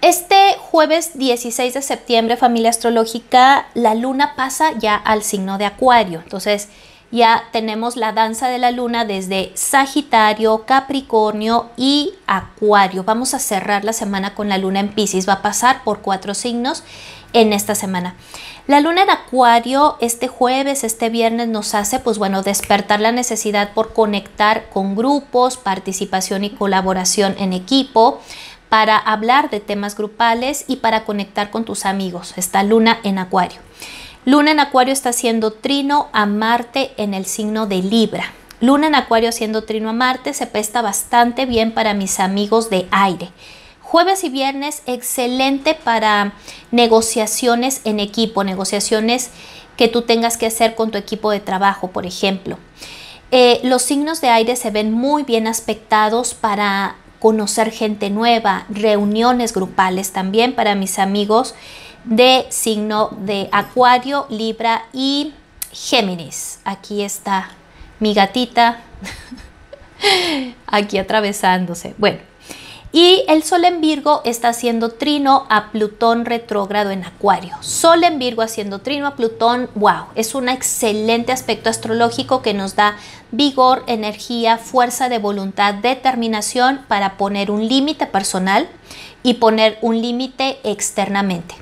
Este jueves 16 de septiembre, familia astrológica, la luna pasa ya al signo de Acuario. Entonces, ya tenemos la danza de la luna desde Sagitario, Capricornio y Acuario. Vamos a cerrar la semana con la luna en Pisces. Va a pasar por cuatro signos en esta semana. La luna en Acuario este jueves, este viernes nos hace, pues bueno, despertar la necesidad por conectar con grupos, participación y colaboración en equipo para hablar de temas grupales y para conectar con tus amigos. Está Luna en Acuario. Luna en Acuario está haciendo trino a Marte en el signo de Libra. Luna en Acuario haciendo trino a Marte se presta bastante bien para mis amigos de aire. Jueves y viernes, excelente para negociaciones en equipo, negociaciones que tú tengas que hacer con tu equipo de trabajo, por ejemplo. Eh, los signos de aire se ven muy bien aspectados para conocer gente nueva, reuniones grupales también para mis amigos de signo de Acuario, Libra y Géminis. Aquí está mi gatita, aquí atravesándose. Bueno. Y el Sol en Virgo está haciendo trino a Plutón retrógrado en Acuario. Sol en Virgo haciendo trino a Plutón, wow, es un excelente aspecto astrológico que nos da vigor, energía, fuerza de voluntad, determinación para poner un límite personal y poner un límite externamente.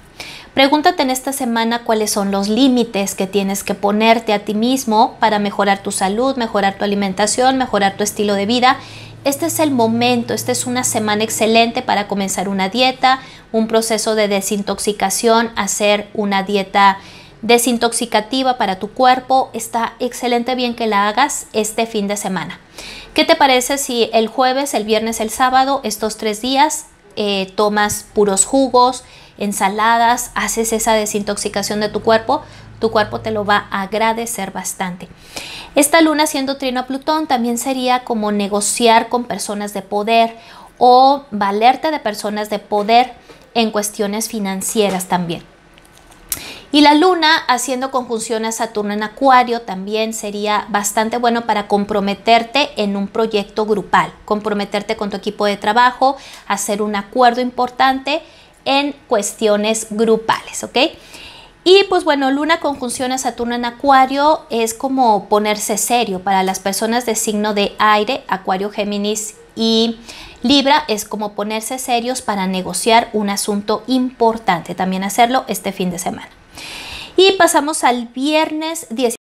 Pregúntate en esta semana cuáles son los límites que tienes que ponerte a ti mismo para mejorar tu salud, mejorar tu alimentación, mejorar tu estilo de vida este es el momento, esta es una semana excelente para comenzar una dieta, un proceso de desintoxicación, hacer una dieta desintoxicativa para tu cuerpo. Está excelente bien que la hagas este fin de semana. ¿Qué te parece si el jueves, el viernes, el sábado, estos tres días, eh, tomas puros jugos, ensaladas, haces esa desintoxicación de tu cuerpo? tu cuerpo te lo va a agradecer bastante. Esta luna siendo trino a Plutón también sería como negociar con personas de poder o valerte de personas de poder en cuestiones financieras también. Y la luna haciendo conjunción a Saturno en Acuario también sería bastante bueno para comprometerte en un proyecto grupal, comprometerte con tu equipo de trabajo, hacer un acuerdo importante en cuestiones grupales, ¿ok? Y pues bueno, luna conjunción a Saturno en Acuario es como ponerse serio para las personas de signo de aire, Acuario, Géminis y Libra es como ponerse serios para negociar un asunto importante. También hacerlo este fin de semana. Y pasamos al viernes 10.